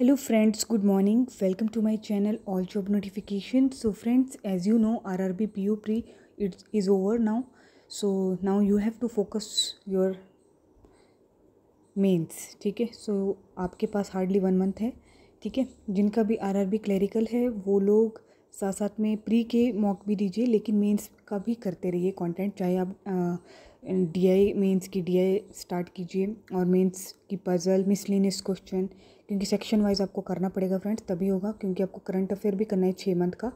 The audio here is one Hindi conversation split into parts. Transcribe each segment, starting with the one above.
hello friends good morning welcome to my channel all job notification so friends as you know RRB PO pre it's is over now so now you have to focus your mains ठीक है सो आपके पास हार्डली वन मंथ है ठीक है जिनका भी आरआरबी क्लरिकल है वो लोग साथ साथ में प्री के मॉक भी दीजिए लेकिन मेन्स का भी करते रहिए कॉन्टेंट चाहे आप डीआई मेंस की डीआई स्टार्ट कीजिए और मेन्स की पजल मिसलिनियस क्वेश्चन क्योंकि सेक्शन वाइज आपको करना पड़ेगा फ्रेंड्स तभी होगा क्योंकि आपको करंट अफेयर भी करना है छः मंथ का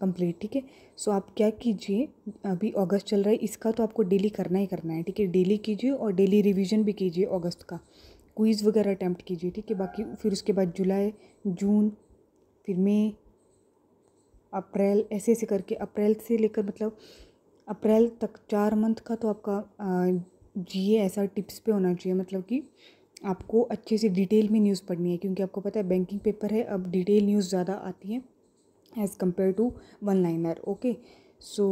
कंप्लीट ठीक है सो आप क्या कीजिए अभी अगस्त चल रहा है इसका तो आपको डेली करना ही करना है ठीक है डेली कीजिए और डेली रिवीजन भी कीजिए अगस्त का क्विज़ वगैरह अटैम्प्ट कीजिए ठीक है बाकी फिर उसके बाद जुलाई जून फिर मई अप्रैल ऐसे ऐसे करके अप्रैल से लेकर मतलब अप्रैल तक चार मंथ का तो आपका जी ऐसा टिप्स पे होना चाहिए मतलब कि आपको अच्छे से डिटेल में न्यूज़ पढ़नी है क्योंकि आपको पता है बैंकिंग पेपर है अब डिटेल न्यूज़ ज़्यादा आती है as compared to one liner okay so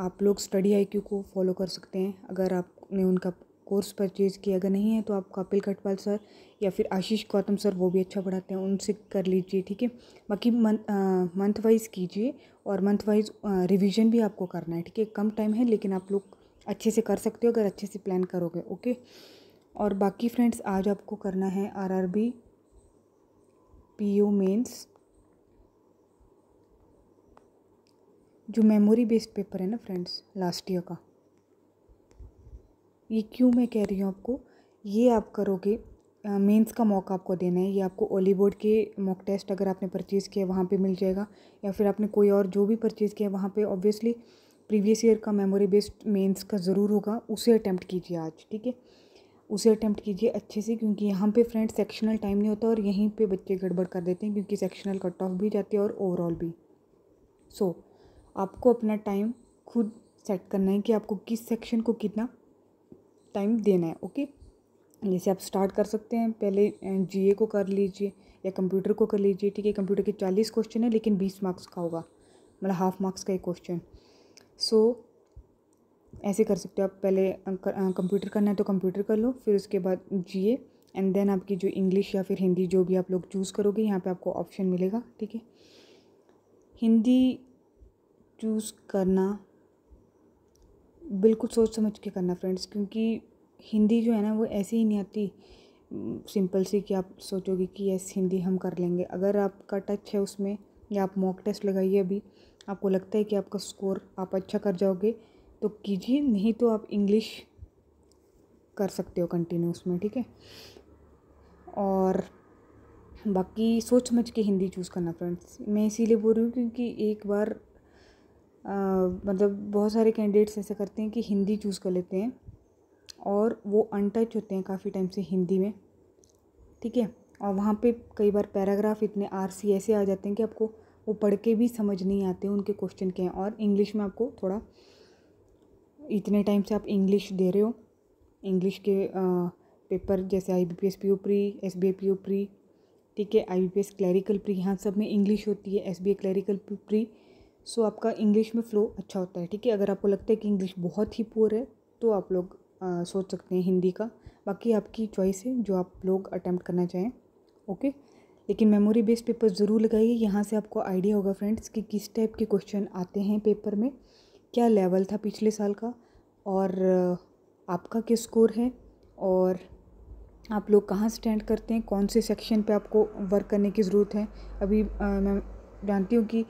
आप लोग स्टडी आई को फॉलो कर सकते हैं अगर आपने उनका कोर्स परचेज़ किया अगर नहीं है तो आप कपिल कटवाल सर या फिर आशीष गौतम सर वो भी अच्छा पढ़ाते हैं उनसे कर लीजिए ठीक है बाकी मंथ वाइज कीजिए और मंथ वाइज रिवीजन भी आपको करना है ठीक है कम टाइम है लेकिन आप लोग अच्छे से कर सकते हो अगर अच्छे से प्लान करोगे ओके और बाकी फ्रेंड्स आज आपको करना है आरआरबी पीयू मेंस जो मेमोरी बेस्ड पेपर है ना फ्रेंड्स लास्ट ईयर का ये क्यों मैं कह रही हूँ आपको ये आप करोगे मेंस का मॉक आपको देना है ये आपको बोर्ड के मॉक टेस्ट अगर आपने परचेज़ किया वहाँ पे मिल जाएगा या फिर आपने कोई और जो भी परचेज़ किया वहाँ पे ऑब्वियसली प्रीवियस ईयर का मेमोरी बेस्ड मेंस का ज़रूर होगा उसे अटैम्प्ट कीजिए आज ठीक है उसे अटैम्प्ट कीजिए अच्छे से क्योंकि यहाँ पे फ्रेंड सेक्शनल टाइम नहीं होता और यहीं पे बच्चे गड़बड़ कर देते हैं क्योंकि सेक्शनल कट ऑफ भी जाती है और ओवरऑल भी सो so, आपको अपना टाइम खुद सेट करना है कि आपको किस सेक्शन को कितना टाइम देना है ओके जैसे आप स्टार्ट कर सकते हैं पहले जी को कर लीजिए या कंप्यूटर को कर लीजिए ठीक है कंप्यूटर के चालीस क्वेश्चन है लेकिन बीस मार्क्स का होगा मतलब हाफ मार्क्स का एक क्वेश्चन सो so, ऐसे कर सकते हो आप पहले कंप्यूटर करना है तो कंप्यूटर कर लो फिर उसके बाद जी एंड देन आपकी जो इंग्लिश या फिर हिंदी जो भी आप लोग चूज़ करोगे यहाँ पे आपको ऑप्शन मिलेगा ठीक है हिंदी चूज़ करना बिल्कुल सोच समझ के करना फ्रेंड्स क्योंकि हिंदी जो है ना वो ऐसे ही नहीं आती सिंपल सी कि आप सोचोगे कि यस हिंदी हम कर लेंगे अगर आपका टच है उसमें या आप मॉक टेस्ट लगाइए अभी आपको लगता है कि आपका स्कोर आप अच्छा कर जाओगे तो कीजिए नहीं तो आप इंग्लिश कर सकते हो कंटिन्यू उसमें ठीक है और बाकी सोच समझ के हिंदी चूज़ करना फ्रेंड्स मैं इसीलिए बोल रही हूँ क्योंकि एक बार आ, मतलब बहुत सारे कैंडिडेट्स ऐसा करते हैं कि हिंदी चूज़ कर लेते हैं और वो अनटच होते हैं काफ़ी टाइम से हिंदी में ठीक है और वहाँ पे कई बार पैराग्राफ इतने आर सी ऐसे आ जाते हैं कि आपको वो पढ़ के भी समझ नहीं आते उनके क्वेश्चन के हैं और इंग्लिश में आपको थोड़ा इतने टाइम से आप इंग्लिश दे रहे हो इंग्लिश के पेपर जैसे I B P S P O pre S B A P O pre ठीक है I B P S clerical pre यहाँ सब में इंग्लिश होती है S B A clerical pre so आपका इंग्लिश में फ़्लो अच्छा होता है ठीक है अगर आपको लगता है कि इंग्लिश बहुत ही पुअर है तो आप लोग आ, सोच सकते हैं हिंदी का बाकी आपकी चॉइस है जो आप लोग अटैम्प्ट करना चाहें ओके लेकिन मेमोरी बेस्ड पेपर ज़रूर लगाइए यहाँ से आपको आइडिया होगा फ्रेंड्स कि किस टाइप के क्वेश्चन आते हैं पेपर में क्या लेवल था पिछले साल का और आपका क्या स्कोर है और आप लोग कहाँ स्टैंड करते हैं कौन से सेक्शन पे आपको वर्क करने की ज़रूरत है अभी आ, मैं जानती हूँ कि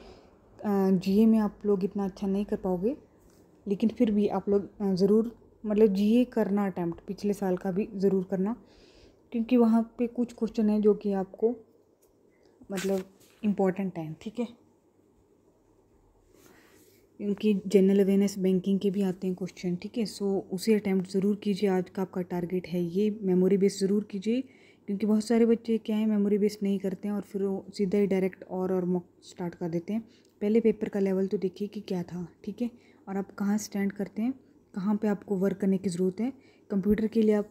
जी में आप लोग इतना अच्छा नहीं कर पाओगे लेकिन फिर भी आप लोग ज़रूर मतलब जी करना अटैम्प्ट पिछले साल का भी ज़रूर करना क्योंकि वहाँ पे कुछ क्वेश्चन हैं जो कि आपको मतलब इम्पोर्टेंट हैं ठीक है क्योंकि जनरल अवेयरनेस बैंकिंग के भी आते हैं क्वेश्चन ठीक है सो उसे अटैम्प्ट ज़रूर कीजिए आज का आपका टारगेट है ये मेमोरी बेस ज़रूर कीजिए क्योंकि बहुत सारे बच्चे क्या है मेमोरी बेस नहीं करते हैं और फिर वो सीधा ही डायरेक्ट और और मॉक स्टार्ट कर देते हैं पहले पेपर का लेवल तो देखिए कि क्या था ठीक है और आप कहाँ स्टैंड करते हैं कहाँ पे आपको वर्क करने की ज़रूरत है कंप्यूटर के लिए आप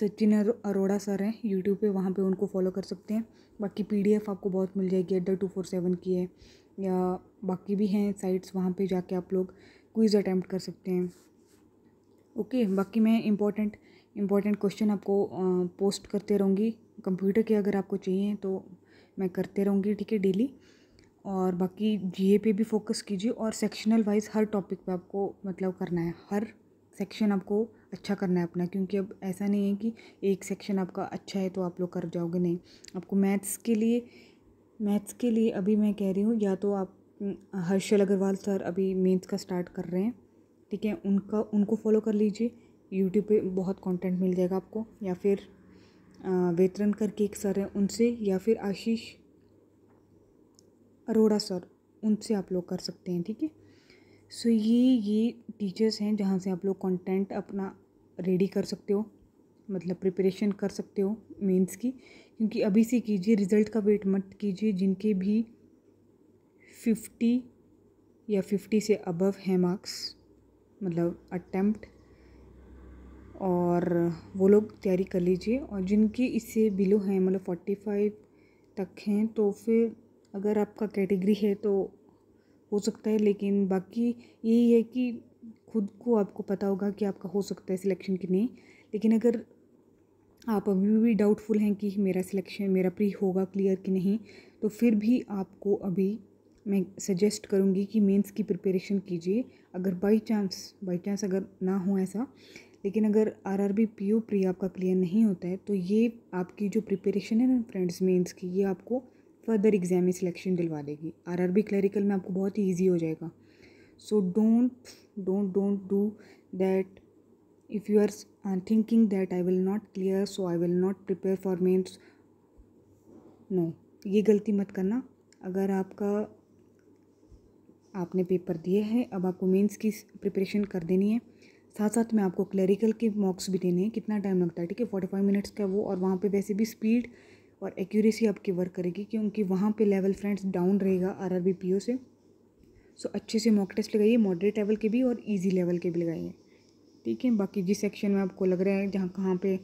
सचिन अरोड़ा सर हैं यूट्यूब पे वहाँ पे उनको फॉलो कर सकते हैं बाकी पीडीएफ आपको बहुत मिल जाएगी अड्डा टू फोर सेवन की है या बाकी भी हैं साइट्स वहाँ पे जाके आप लोग क्विज़ अटैम्प्ट कर सकते हैं ओके बाकी मैं इम्पोर्टेंट इम्पॉर्टेंट क्वेश्चन आपको पोस्ट करते रहूँगी कंप्यूटर के अगर आपको चाहिए तो मैं करते रहूँगी ठीक है डेली और बाकी जीए पे भी फोकस कीजिए और सेक्शनल वाइज हर टॉपिक पे आपको मतलब करना है हर सेक्शन आपको अच्छा करना है अपना क्योंकि अब ऐसा नहीं है कि एक सेक्शन आपका अच्छा है तो आप लोग कर जाओगे नहीं आपको मैथ्स के लिए मैथ्स के लिए अभी मैं कह रही हूँ या तो आप हर्षल अग्रवाल सर अभी मेंस का स्टार्ट कर रहे हैं ठीक है उनका उनको फॉलो कर लीजिए यूट्यूब पे बहुत कंटेंट मिल जाएगा आपको या फिर वेतरन करके एक सर हैं उनसे या फिर आशीष अरोड़ा सर उनसे आप लोग कर सकते हैं ठीक है सो ये ये टीचर्स हैं जहाँ से आप लोग कंटेंट अपना रेडी कर सकते हो मतलब प्रिपरेशन कर सकते हो मेंस की क्योंकि अभी से कीजिए रिज़ल्ट का वेट मत कीजिए जिनके भी फिफ्टी या फिफ्टी से अबव हैं मार्क्स मतलब अटैम्प्ट और वो लोग तैयारी कर लीजिए और जिनके इससे बिलो हैं मतलब फोर्टी फाइव तक हैं तो फिर अगर आपका कैटेगरी है तो हो सकता है लेकिन बाकी यही है कि खुद को आपको पता होगा कि आपका हो सकता है सिलेक्शन कि नहीं लेकिन अगर आप अभी भी डाउटफुल हैं कि मेरा सिलेक्शन मेरा प्री होगा क्लियर कि नहीं तो फिर भी आपको अभी मैं सजेस्ट करूँगी कि मेंस की प्रिपरेशन कीजिए अगर बाई चांस बाई चांस अगर ना हो ऐसा लेकिन अगर R R B P O pre आपका क्लियर नहीं होता है तो ये आपकी जो प्रिपरेशन है ना फ्रेंड्स मेंस की ये आपको फर्दर एग्ज़ाम में सिलेक्शन दिलवा देगी आर आर बी क्लरिकल में आपको बहुत ही ईजी हो जाएगा so don't don't don't do that if you are uh, thinking that i will not clear so i will not prepare for mains no no, ये गलती मत करना अगर आपका आपने पेपर दिए हैं अब आपको मेंस की प्रिपरेशन कर देनी है साथ साथ में आपको क्लरिकल के मॉक्स भी देने हैं कितना टाइम लगता है ठीक है फोर्टी फाइव मिनट्स का वो और वहाँ पे वैसे भी स्पीड और एक्यूरेसी आपकी वर्क करेगी क्योंकि वहाँ पे लेवल फ्रेंड्स डाउन रहेगा R R B P O से सो अच्छे से मॉक टेस्ट लगाइए मॉडरेट लेवल के भी और ईजी लेवल के भी लगाइए ठीक है बाकी जिस सेक्शन में आपको लग रहा है जहाँ कहाँ पे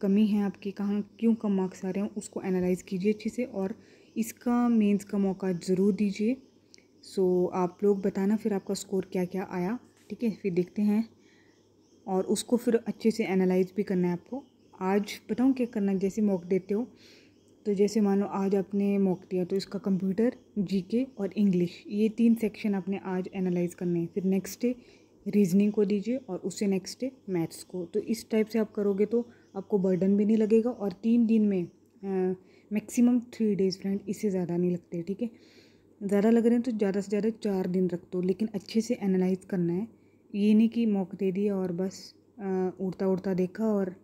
कमी है आपकी कहाँ क्यों कम मार्क्स आ रहे हैं उसको एनालाइज़ कीजिए अच्छे से और इसका मेंस का मौका ज़रूर दीजिए सो आप लोग बताना फिर आपका स्कोर क्या क्या आया ठीक है फिर देखते हैं और उसको फिर अच्छे से एनालाइज भी करना है आपको आज बताऊँ क्या करना जैसे मौक़ देते हो तो जैसे मान लो आज आपने मौक़ दिया तो इसका कंप्यूटर जीके और इंग्लिश ये तीन सेक्शन आपने आज एनालाइज करने हैं फिर नेक्स्ट डे रीजनिंग को दीजिए और उससे नेक्स्ट डे मैथ्स को तो इस टाइप से आप करोगे तो आपको बर्डन भी नहीं लगेगा और तीन दिन में मैक्सिमम थ्री डेज़ फ्रेंड इससे ज़्यादा नहीं लगते ठीक है ज़्यादा लग रहे हैं तो ज़्यादा से ज़्यादा चार दिन रख दो लेकिन अच्छे से एनालाइज करना है ये नहीं कि मौक दे दिया और बस उड़ता उड़ता देखा और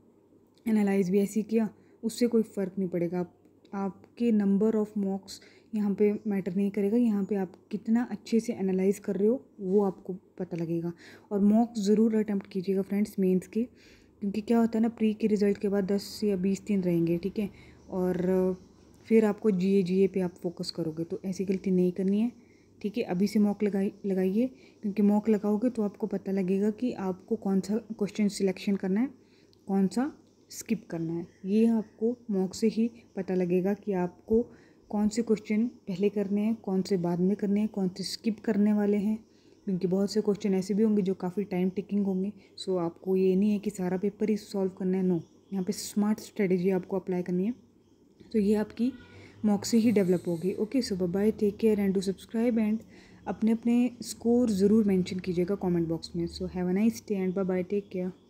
एनालाइज भी ऐसे किया उससे कोई फ़र्क नहीं पड़ेगा आप आपके नंबर ऑफ मॉक्स यहाँ पे मैटर नहीं करेगा यहाँ पे आप कितना अच्छे से एनालाइज कर रहे हो वो आपको पता लगेगा और मॉक ज़रूर अटैम्प्ट कीजिएगा फ्रेंड्स मेंस के क्योंकि क्या होता है ना प्री के रिज़ल्ट के बाद दस या बीस दिन रहेंगे ठीक है और फिर आपको जी ए जी ए पे आप फोकस करोगे तो ऐसी गलती नहीं करनी है ठीक है अभी से मॉक लगाई लगाइए क्योंकि मॉक लगाओगे तो आपको पता लगेगा कि आपको कौन सा क्वेश्चन सिलेक्शन करना है कौन सा स्किप करना है ये आपको मॉक से ही पता लगेगा कि आपको कौन से क्वेश्चन पहले करने हैं कौन से बाद में करने हैं कौन से स्किप करने वाले हैं क्योंकि बहुत से क्वेश्चन ऐसे भी होंगे जो काफ़ी टाइम टेकिंग होंगे सो आपको ये नहीं है कि सारा पेपर ही सॉल्व करना है नो यहाँ पे स्मार्ट स्ट्रेटेजी आपको अप्लाई करनी है तो ये आपकी मॉक से ही डेवलप होगी okay so bye take care and to subscribe and अपने अपने स्कोर ज़रूर मैंशन कीजिएगा कॉमेंट बॉक्स में so have a nice day and bye take care